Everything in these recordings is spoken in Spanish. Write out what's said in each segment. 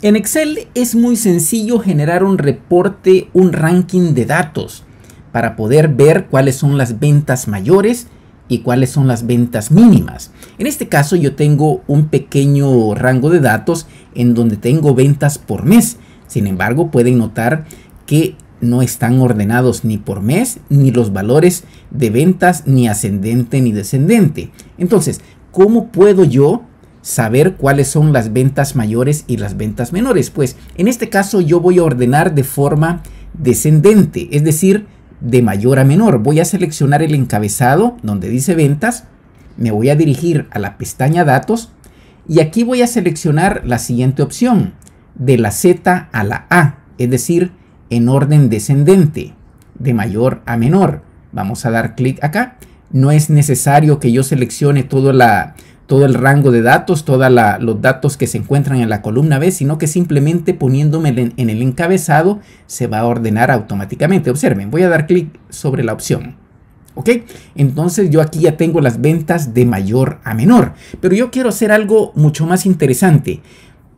En Excel es muy sencillo generar un reporte, un ranking de datos para poder ver cuáles son las ventas mayores y cuáles son las ventas mínimas. En este caso yo tengo un pequeño rango de datos en donde tengo ventas por mes. Sin embargo, pueden notar que no están ordenados ni por mes, ni los valores de ventas, ni ascendente ni descendente. Entonces, ¿cómo puedo yo saber cuáles son las ventas mayores y las ventas menores. Pues en este caso yo voy a ordenar de forma descendente, es decir, de mayor a menor. Voy a seleccionar el encabezado donde dice ventas, me voy a dirigir a la pestaña datos y aquí voy a seleccionar la siguiente opción, de la Z a la A, es decir, en orden descendente, de mayor a menor. Vamos a dar clic acá. No es necesario que yo seleccione toda la, todo el rango de datos, todos los datos que se encuentran en la columna B, sino que simplemente poniéndome en, el encabezado se va a ordenar automáticamente. Observen, voy a dar clic sobre la opción. ¿Ok? Entonces yo aquí ya tengo las ventas de mayor a menor. Pero yo quiero hacer algo mucho más interesante.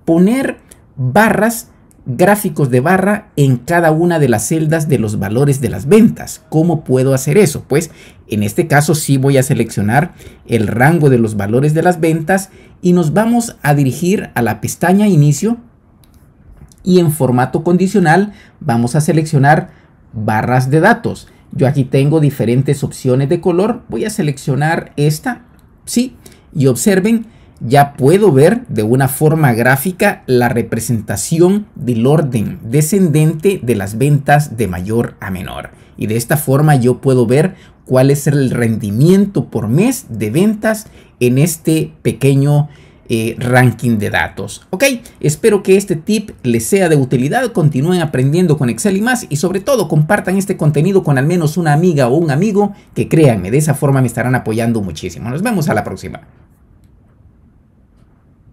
Poner barras gráficos de barra en cada una de las celdas de los valores de las ventas. ¿Cómo puedo hacer eso? Pues en este caso sí voy a seleccionar el rango de los valores de las ventas y nos vamos a dirigir a la pestaña inicio y en formato condicional vamos a seleccionar barras de datos. Yo aquí tengo diferentes opciones de color. Voy a seleccionar esta, sí, y observen ya puedo ver de una forma gráfica la representación del orden descendente de las ventas de mayor a menor. Y de esta forma yo puedo ver cuál es el rendimiento por mes de ventas en este pequeño eh, ranking de datos. Ok, espero que este tip les sea de utilidad. Continúen aprendiendo con Excel y más. Y sobre todo, compartan este contenido con al menos una amiga o un amigo que créanme, de esa forma me estarán apoyando muchísimo. Nos vemos a la próxima.